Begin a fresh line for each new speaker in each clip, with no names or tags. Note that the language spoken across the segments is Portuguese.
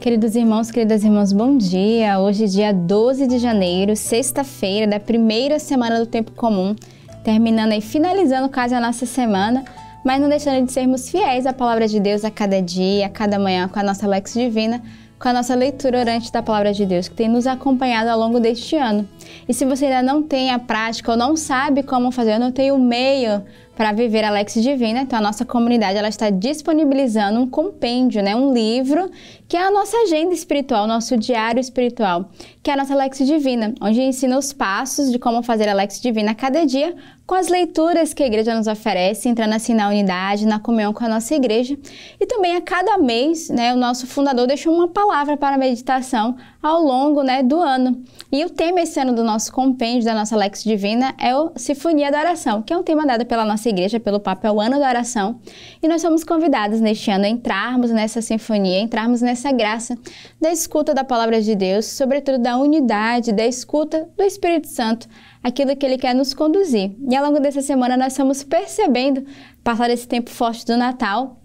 Queridos irmãos, queridas irmãs, bom dia! Hoje, dia 12 de janeiro, sexta-feira da primeira semana do Tempo Comum, terminando e finalizando quase a nossa semana, mas não deixando de sermos fiéis à palavra de Deus a cada dia, a cada manhã, com a nossa Lex Divina, com a nossa leitura orante da palavra de Deus, que tem nos acompanhado ao longo deste ano. E se você ainda não tem a prática ou não sabe como fazer, eu não tenho meio para viver Alex Divina, então a nossa comunidade ela está disponibilizando um compêndio, né, um livro, que é a nossa agenda espiritual, nosso diário espiritual, que é a nossa Alex Divina, onde ensina os passos de como fazer Alex Divina a cada dia com as leituras que a igreja nos oferece, entrando assim na unidade, na comunhão com a nossa igreja. E também a cada mês, né, o nosso fundador deixa uma palavra para a meditação ao longo né, do ano. E o tema esse ano do nosso compêndio, da nossa Lex Divina, é o Sinfonia da Oração, que é um tema dado pela nossa igreja, pelo Papa, é o Ano da Oração. E nós somos convidados neste ano a entrarmos nessa sinfonia, entrarmos nessa graça da escuta da palavra de Deus, sobretudo da unidade, da escuta do Espírito Santo, aquilo que ele quer nos conduzir. E ao longo dessa semana nós estamos percebendo, passar esse tempo forte do Natal,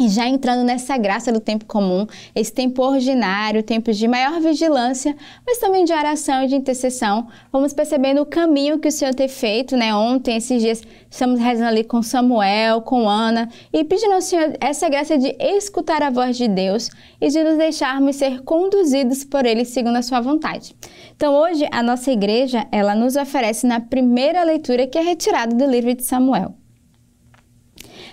e já entrando nessa graça do tempo comum, esse tempo ordinário, tempos de maior vigilância, mas também de oração e de intercessão, vamos percebendo o caminho que o Senhor tem feito, né? Ontem, esses dias, estamos rezando ali com Samuel, com Ana, e pedindo ao Senhor essa graça de escutar a voz de Deus e de nos deixarmos ser conduzidos por Ele segundo a Sua vontade. Então, hoje, a nossa igreja, ela nos oferece na primeira leitura que é retirada do livro de Samuel.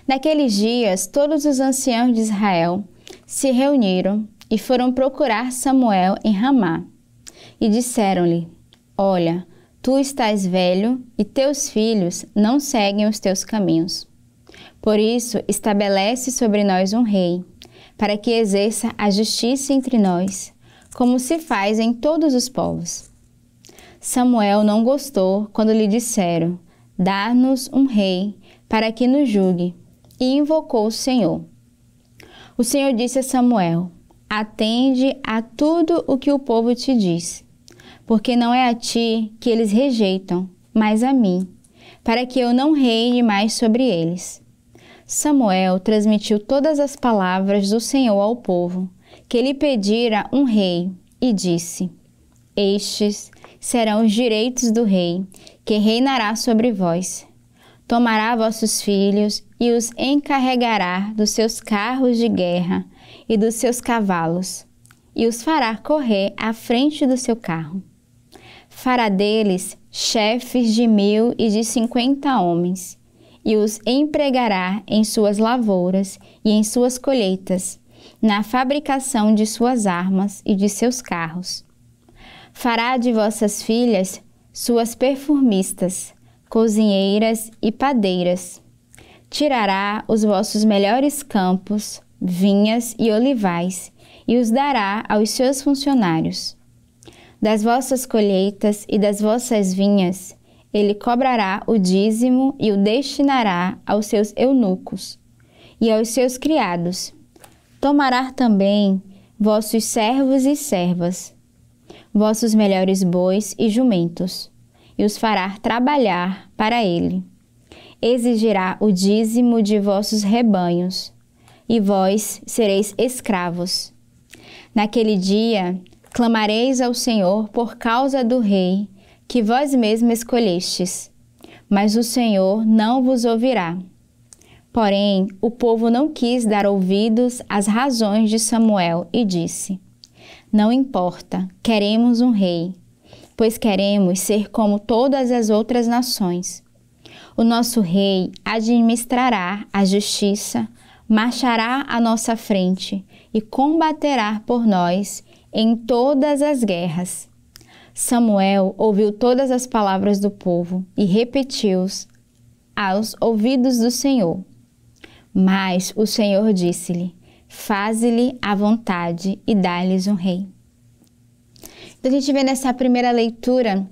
Naqueles dias, todos os anciãos de Israel se reuniram e foram procurar Samuel em Ramá. E disseram-lhe: Olha, tu estás velho e teus filhos não seguem os teus caminhos. Por isso, estabelece sobre nós um rei, para que exerça a justiça entre nós, como se faz em todos os povos. Samuel não gostou quando lhe disseram: Dá-nos um rei, para que nos julgue e invocou o Senhor. O Senhor disse a Samuel: Atende a tudo o que o povo te diz, porque não é a ti que eles rejeitam, mas a mim, para que eu não reine mais sobre eles. Samuel transmitiu todas as palavras do Senhor ao povo, que lhe pedira um rei, e disse: Estes serão os direitos do rei, que reinará sobre vós. Tomará vossos filhos e os encarregará dos seus carros de guerra e dos seus cavalos, e os fará correr à frente do seu carro. Fará deles chefes de mil e de cinquenta homens, e os empregará em suas lavouras e em suas colheitas, na fabricação de suas armas e de seus carros. Fará de vossas filhas suas perfumistas, cozinheiras e padeiras tirará os vossos melhores campos, vinhas e olivais, e os dará aos seus funcionários. Das vossas colheitas e das vossas vinhas, ele cobrará o dízimo e o destinará aos seus eunucos e aos seus criados. Tomará também vossos servos e servas, vossos melhores bois e jumentos, e os fará trabalhar para ele exigirá o dízimo de vossos rebanhos, e vós sereis escravos. Naquele dia clamareis ao Senhor por causa do rei que vós mesmo escolhestes, mas o Senhor não vos ouvirá. Porém, o povo não quis dar ouvidos às razões de Samuel e disse: Não importa, queremos um rei, pois queremos ser como todas as outras nações o nosso rei administrará a justiça, marchará à nossa frente e combaterá por nós em todas as guerras. Samuel ouviu todas as palavras do povo e repetiu-os aos ouvidos do Senhor. Mas o Senhor disse-lhe: Faze-lhe a vontade e dá-lhes um rei. Então a gente vê nessa primeira leitura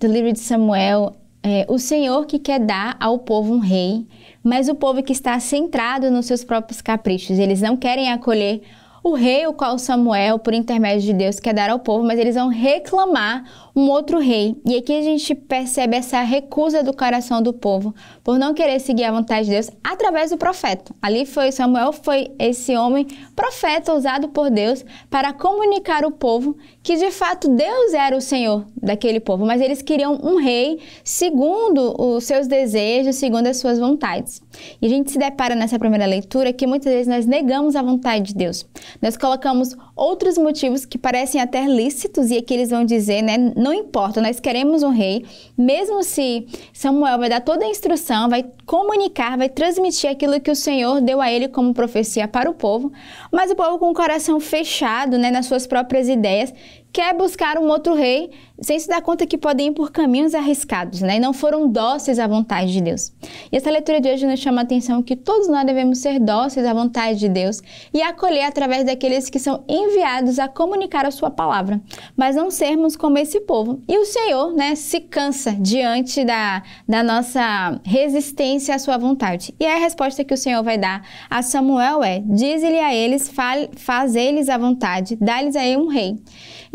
do livro de Samuel é, o Senhor que quer dar ao povo um rei, mas o povo que está centrado nos seus próprios caprichos. Eles não querem acolher o rei, o qual Samuel, por intermédio de Deus, quer dar ao povo, mas eles vão reclamar um outro rei. E aqui a gente percebe essa recusa do coração do povo por não querer seguir a vontade de Deus através do profeta. Ali foi Samuel, foi esse homem profeta usado por Deus para comunicar o povo que de fato Deus era o Senhor daquele povo, mas eles queriam um rei segundo os seus desejos, segundo as suas vontades. E a gente se depara nessa primeira leitura que muitas vezes nós negamos a vontade de Deus. Nós colocamos outros motivos que parecem até lícitos e aqui eles vão dizer, né, não importa, nós queremos um rei, mesmo se Samuel vai dar toda a instrução, vai comunicar, vai transmitir aquilo que o Senhor deu a ele como profecia para o povo, mas o povo com o coração fechado, né, nas suas próprias ideias, quer buscar um outro rei sem se dar conta que podem ir por caminhos arriscados, né? E não foram dóceis à vontade de Deus. E essa leitura de hoje nos chama a atenção que todos nós devemos ser dóceis à vontade de Deus e acolher através daqueles que são enviados a comunicar a sua palavra, mas não sermos como esse povo. E o Senhor, né, se cansa diante da, da nossa resistência à sua vontade. E é a resposta que o Senhor vai dar a Samuel é: diz-lhe a eles, faz eles a vontade, dá-lhes aí um rei.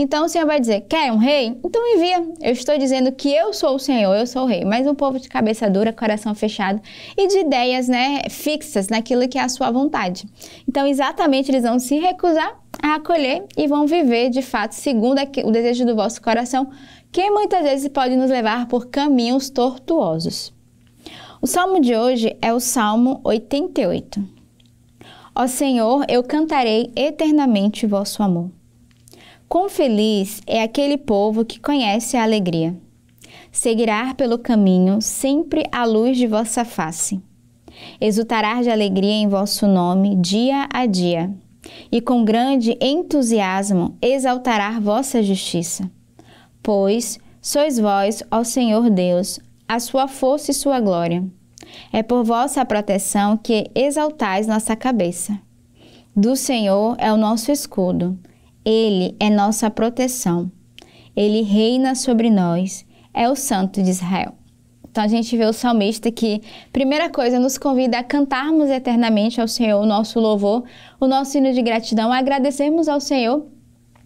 Então o Senhor vai dizer: Quer um rei? Então envia. Eu estou dizendo que eu sou o Senhor, eu sou o rei. Mas um povo de cabeça dura, coração fechado e de ideias né, fixas naquilo que é a sua vontade. Então, exatamente, eles vão se recusar a acolher e vão viver de fato segundo o desejo do vosso coração, que muitas vezes pode nos levar por caminhos tortuosos. O salmo de hoje é o Salmo 88. Ó Senhor, eu cantarei eternamente vosso amor. Quão feliz é aquele povo que conhece a alegria. Seguirá pelo caminho sempre a luz de vossa face. Exultará de alegria em vosso nome dia a dia. E com grande entusiasmo exaltará vossa justiça. Pois sois vós, ó Senhor Deus, a sua força e sua glória. É por vossa proteção que exaltais nossa cabeça. Do Senhor é o nosso escudo ele é nossa proteção. Ele reina sobre nós. É o Santo de Israel. Então a gente vê o salmista que, primeira coisa, nos convida a cantarmos eternamente ao Senhor o nosso louvor, o nosso hino de gratidão, a agradecermos ao Senhor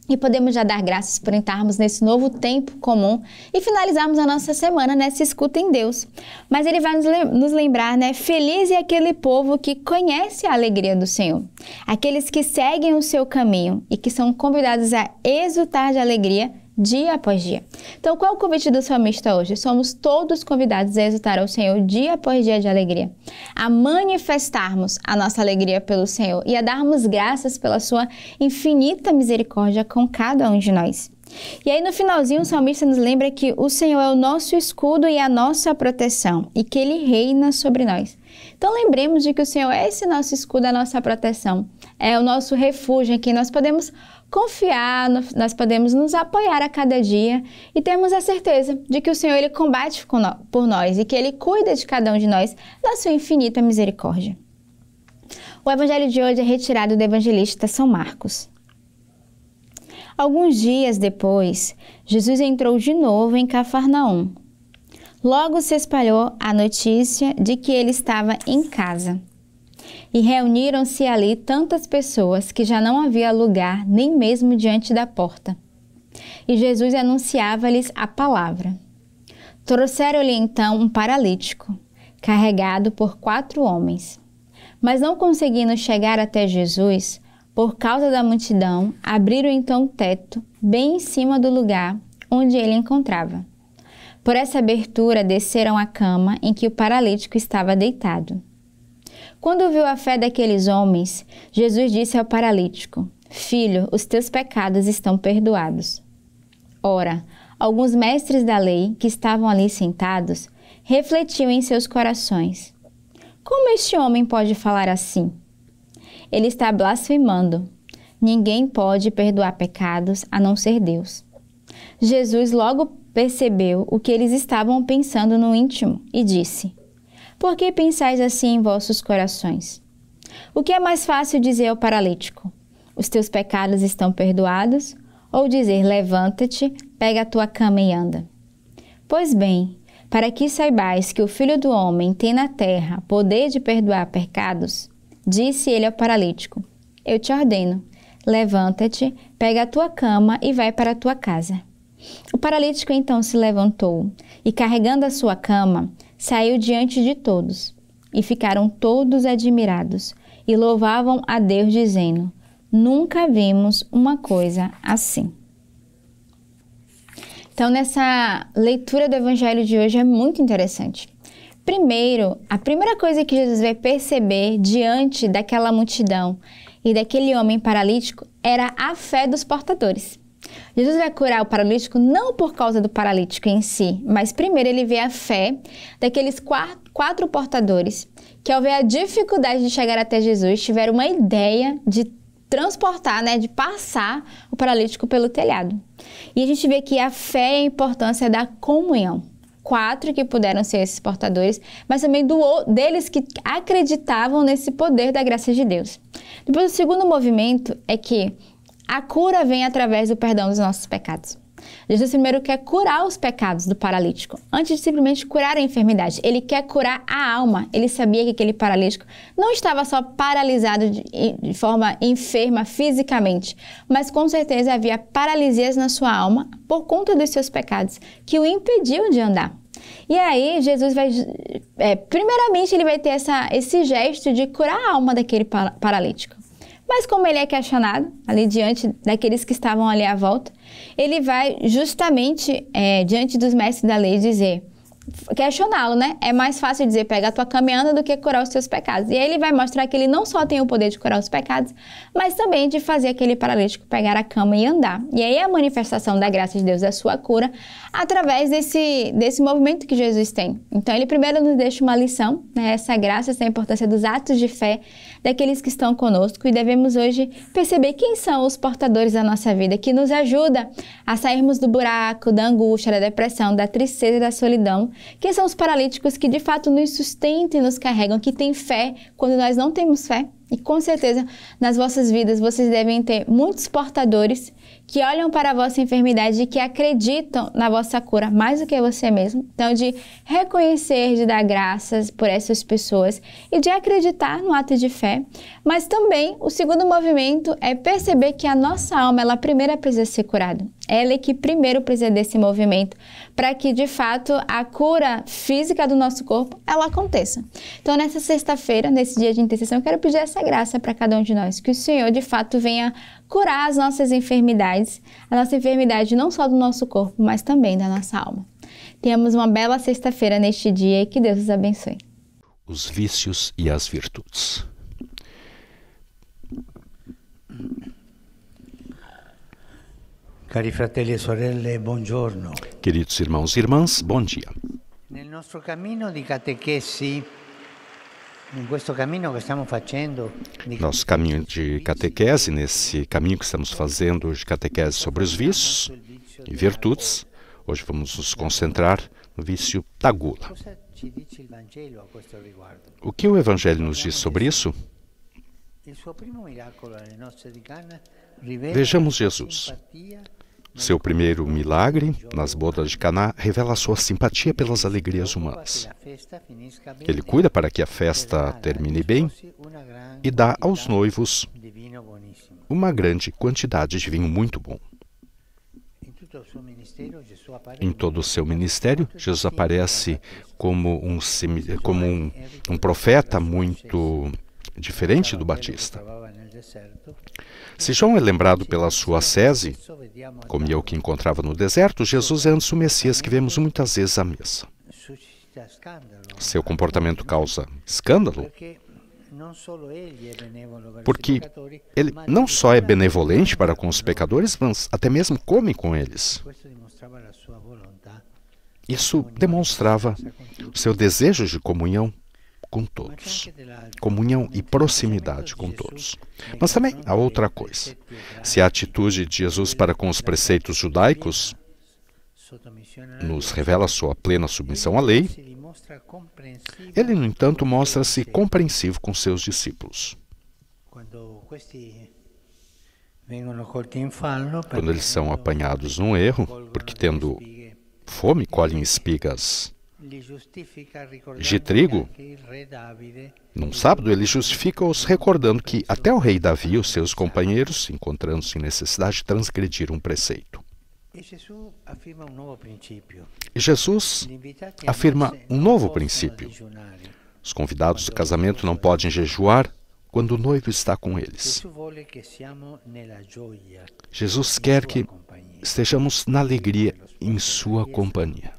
e podemos já dar graças por entrarmos nesse novo tempo comum e finalizarmos a nossa semana nessa escuta em Deus. Mas ele vai nos lembrar, né? Feliz é aquele povo que conhece a alegria do Senhor, aqueles que seguem o seu caminho e que são convidados a exultar de alegria dia após dia. Então, qual é o convite do salmista hoje? Somos todos convidados a exultar ao Senhor dia após dia de alegria, a manifestarmos a nossa alegria pelo Senhor e a darmos graças pela sua infinita misericórdia com cada um de nós. E aí no finalzinho o salmista nos lembra que o Senhor é o nosso escudo e a nossa proteção e que ele reina sobre nós. Então lembremos de que o Senhor é esse nosso escudo, a nossa proteção, é o nosso refúgio em que nós podemos confiar, nós podemos nos apoiar a cada dia e termos a certeza de que o Senhor ele combate por nós e que ele cuida de cada um de nós na sua infinita misericórdia. O evangelho de hoje é retirado do evangelista São Marcos. Alguns dias depois, Jesus entrou de novo em Cafarnaum. Logo se espalhou a notícia de que ele estava em casa. E reuniram-se ali tantas pessoas que já não havia lugar nem mesmo diante da porta. E Jesus anunciava-lhes a palavra. Trouxeram-lhe então um paralítico, carregado por quatro homens. Mas não conseguindo chegar até Jesus, por causa da multidão, abriram então o teto, bem em cima do lugar onde ele encontrava. Por essa abertura desceram a cama em que o paralítico estava deitado. Quando viu a fé daqueles homens, Jesus disse ao paralítico: Filho, os teus pecados estão perdoados. Ora, alguns mestres da lei que estavam ali sentados refletiam em seus corações: Como este homem pode falar assim? Ele está blasfemando. Ninguém pode perdoar pecados a não ser Deus. Jesus logo percebeu o que eles estavam pensando no íntimo e disse: por que pensais assim em vossos corações? O que é mais fácil dizer ao paralítico? Os teus pecados estão perdoados? Ou dizer, levanta-te, pega a tua cama e anda? Pois bem, para que saibais que o Filho do Homem tem na terra poder de perdoar pecados, disse ele ao paralítico: Eu te ordeno, levanta-te, pega a tua cama e vai para a tua casa. O paralítico então se levantou e, carregando a sua cama, saiu diante de todos. E ficaram todos admirados e louvavam a Deus, dizendo: Nunca vimos uma coisa assim. Então, nessa leitura do Evangelho de hoje é muito interessante. Primeiro, a primeira coisa que Jesus vai perceber diante daquela multidão e daquele homem paralítico era a fé dos portadores. Jesus vai curar o paralítico não por causa do paralítico em si, mas primeiro ele vê a fé daqueles quatro portadores que, ao ver a dificuldade de chegar até Jesus, tiveram uma ideia de transportar, né, de passar o paralítico pelo telhado. E a gente vê que a fé e a importância da comunhão. Quatro que puderam ser esses portadores, mas também do, deles que acreditavam nesse poder da graça de Deus. Depois, o segundo movimento é que a cura vem através do perdão dos nossos pecados. Jesus primeiro quer curar os pecados do paralítico, antes de simplesmente curar a enfermidade. Ele quer curar a alma. Ele sabia que aquele paralítico não estava só paralisado de, de forma enferma fisicamente, mas com certeza havia paralisias na sua alma por conta dos seus pecados que o impediam de andar. E aí Jesus vai, é, primeiramente ele vai ter essa, esse gesto de curar a alma daquele paralítico. Mas como ele é questionado, ali diante daqueles que estavam ali à volta, ele vai justamente é, diante dos mestres da lei dizer: questioná-lo, né? É mais fácil dizer pega a tua caminhada do que curar os teus pecados. E aí ele vai mostrar que ele não só tem o poder de curar os pecados, mas também de fazer aquele paralítico pegar a cama e andar. E aí a manifestação da graça de Deus é a sua cura através desse, desse movimento que Jesus tem. Então ele primeiro nos deixa uma lição, né? Essa graça, essa importância dos atos de fé daqueles que estão conosco e devemos hoje perceber quem são os portadores da nossa vida que nos ajuda a sairmos do buraco, da angústia, da depressão, da tristeza e da solidão que são os paralíticos que de fato nos sustentam e nos carregam, que têm fé quando nós não temos fé. E com certeza, nas vossas vidas, vocês devem ter muitos portadores que olham para a vossa enfermidade e que acreditam na vossa cura mais do que você mesmo. Então, de reconhecer, de dar graças por essas pessoas e de acreditar no ato de fé. Mas também, o segundo movimento é perceber que a nossa alma, ela primeiro precisa ser curada. Ela é que primeiro precisa desse movimento para que de fato a cura física do nosso corpo ela aconteça. Então nessa sexta-feira, nesse dia de intercessão, eu quero pedir essa graça para cada um de nós, que o Senhor de fato venha curar as nossas enfermidades, a nossa enfermidade não só do nosso corpo, mas também da nossa alma. Tenhamos uma bela sexta-feira neste dia e que Deus os abençoe.
Os vícios e as
virtudes. Cari fratelli e sorelle, buongiorno.
Queridos irmãos e irmãs, bom dia.
Nel nostro cammino di catechesi, nosso caminho
de catequese, nesse caminho que estamos fazendo de catequese sobre os vícios e virtudes, hoje vamos nos concentrar no vício da gula. O que o Evangelho nos diz sobre isso?
Vejamos Jesus.
Seu primeiro milagre, nas bodas de Caná, revela sua simpatia pelas alegrias humanas.
Ele cuida para
que a festa termine bem e dá aos noivos uma grande quantidade de vinho muito bom. Em todo o seu ministério, Jesus aparece como um, como um, um profeta muito diferente do Batista. Se João é lembrado pela sua sese, como é o que encontrava no deserto, Jesus é antes o Messias que vemos muitas vezes à mesa. Seu comportamento causa escândalo,
porque ele não só é, é
benevolente para é com os pecadores, mas até mesmo come com eles. Isso demonstrava o seu desejo de comunhão com todos, comunhão e proximidade com todos. Mas também há outra coisa. Se a atitude de Jesus para com os preceitos judaicos nos revela sua plena submissão à lei, ele, no entanto, mostra-se compreensivo com seus discípulos. Quando eles são apanhados num erro, porque tendo fome colhem espigas,
de trigo, né?
num sábado ele justifica-os recordando que até o rei Davi e os seus companheiros, encontrando-se em necessidade, transgrediram um preceito.
E Jesus afirma um
novo princípio. Né? Os convidados do casamento não podem jejuar quando o noivo está com eles. Jesus quer que estejamos na alegria em sua companhia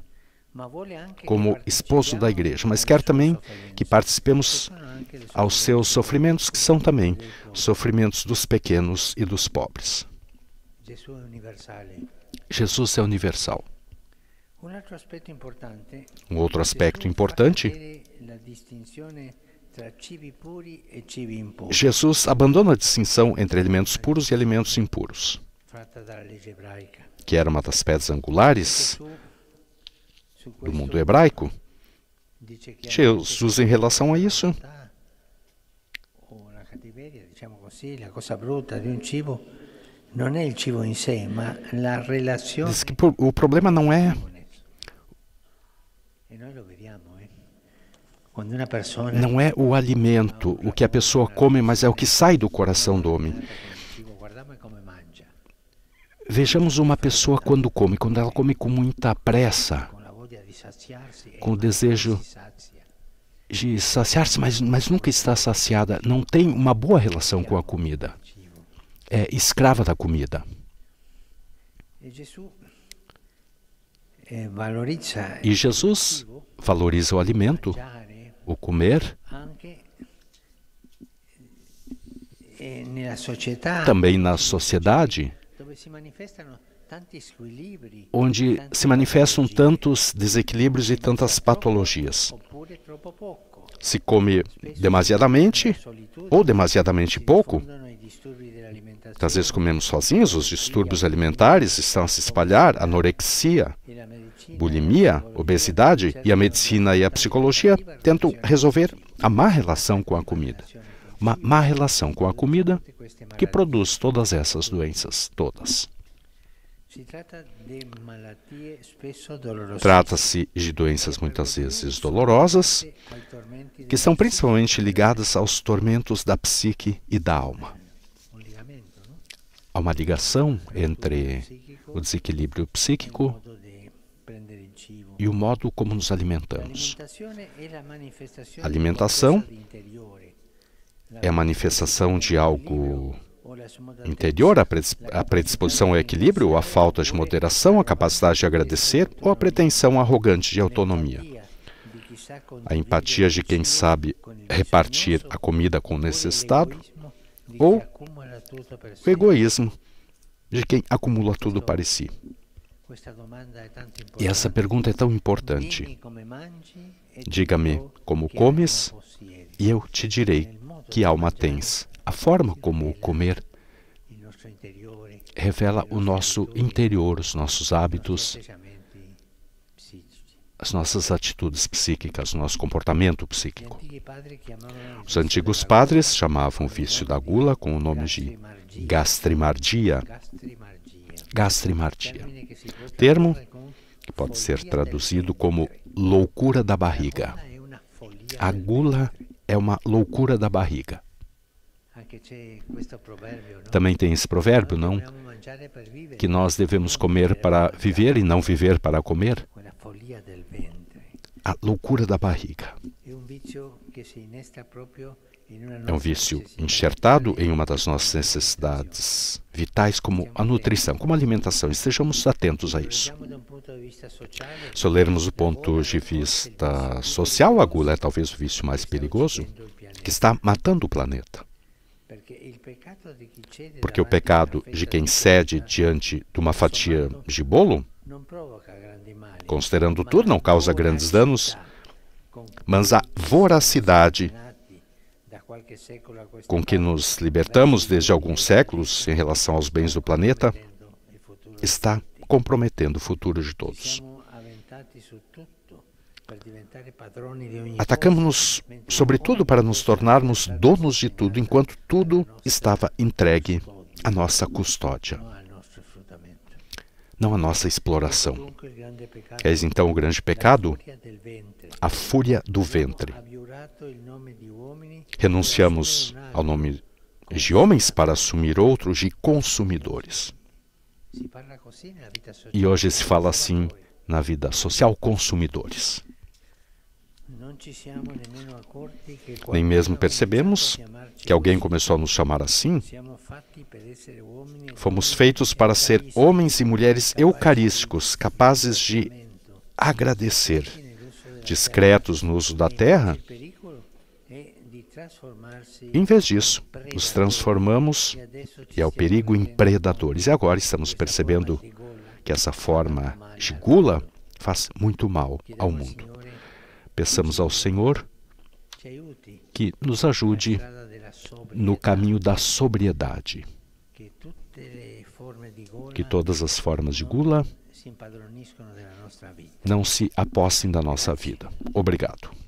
como esposo da igreja, mas né, quer também que participemos é aos seus sofrimentos, que são também sofrimentos dos pequenos e dos pobres. Jesus é universal.
Um outro aspecto importante, Jesus
abandona a distinção entre alimentos puros e alimentos impuros, que era uma das pedras angulares do mundo hebraico. É Jesus, em relação a isso,
assim, é diz que o problema não é não é
o alimento, o que a pessoa come, mas é o que sai do coração do homem. Vejamos uma pessoa quando come, quando ela come com muita pressa, é com o desejo de saciar-se, mas, mas nunca está saciada, não tem uma boa relação com a comida. É escrava da comida.
E eh,
Jesus valoriza o alimento, eh, o comer,
eh,
também na sociedade
onde se
manifestam tantos desequilíbrios e tantas patologias. Se come demasiadamente ou demasiadamente pouco, às vezes comemos sozinhos, os distúrbios alimentares estão a se espalhar, anorexia, bulimia, obesidade, e a medicina e a psicologia tentam resolver a má relação com a comida. Uma má relação com a comida que produz todas essas doenças,
todas. Trata-se
de doenças muitas vezes dolorosas, que são principalmente ligadas aos tormentos da psique e da alma. Há uma ligação entre o desequilíbrio psíquico
e o modo como nos alimentamos. A alimentação é a
manifestação de algo
interior, a
predisposição ao equilíbrio, a falta de moderação, a capacidade de agradecer ou a pretensão arrogante de autonomia. A empatia de quem sabe repartir a comida com o necessitado ou o egoísmo de quem acumula tudo para si.
E essa pergunta é tão importante. Diga-me
como comes, e eu te direi que alma tens. A forma como comer revela o nosso interior, os nossos hábitos, as nossas atitudes psíquicas, o nosso comportamento psíquico. Os antigos padres chamavam o vício da gula com o nome de gastrimardia. Gastrimardia. Termo que pode ser traduzido como loucura da barriga. A gula é uma loucura da barriga.
Ah,
Também tem esse provérbio, não? Que nós devemos comer para viver e não viver para comer. A loucura da barriga. É um vício enxertado em uma das nossas necessidades vitais, como a nutrição, como a alimentação. Estejamos atentos a isso. Se lermos o ponto de vista social, a gula é talvez o vício mais perigoso que está matando o planeta. Porque o pecado de quem cede diante de uma fatia de bolo, considerando tudo, não causa grandes danos, mas a voracidade com que nos libertamos desde alguns séculos em relação aos bens do planeta está comprometendo o futuro de todos.
É Atacamos-nos,
sobretudo, para nos tornarmos donos de tudo, enquanto tudo estava entregue à nossa custódia, não à nossa exploração. Eis então o grande pecado, a fúria do ventre. Renunciamos ao nome de homens para assumir outros de consumidores. E hoje se fala assim na vida social: consumidores.
Nem mesmo percebemos que alguém começou a nos chamar assim.
Fomos feitos para ser homens e mulheres eucarísticos, capazes de agradecer, discretos no uso da terra. Em vez disso, nos transformamos, e é o perigo, em predadores. E agora estamos percebendo que essa forma de gula faz muito mal ao mundo. Peçamos ao Senhor
que nos ajude no caminho
da sobriedade,
que todas as formas de gula
não se apossem da nossa vida. Obrigado.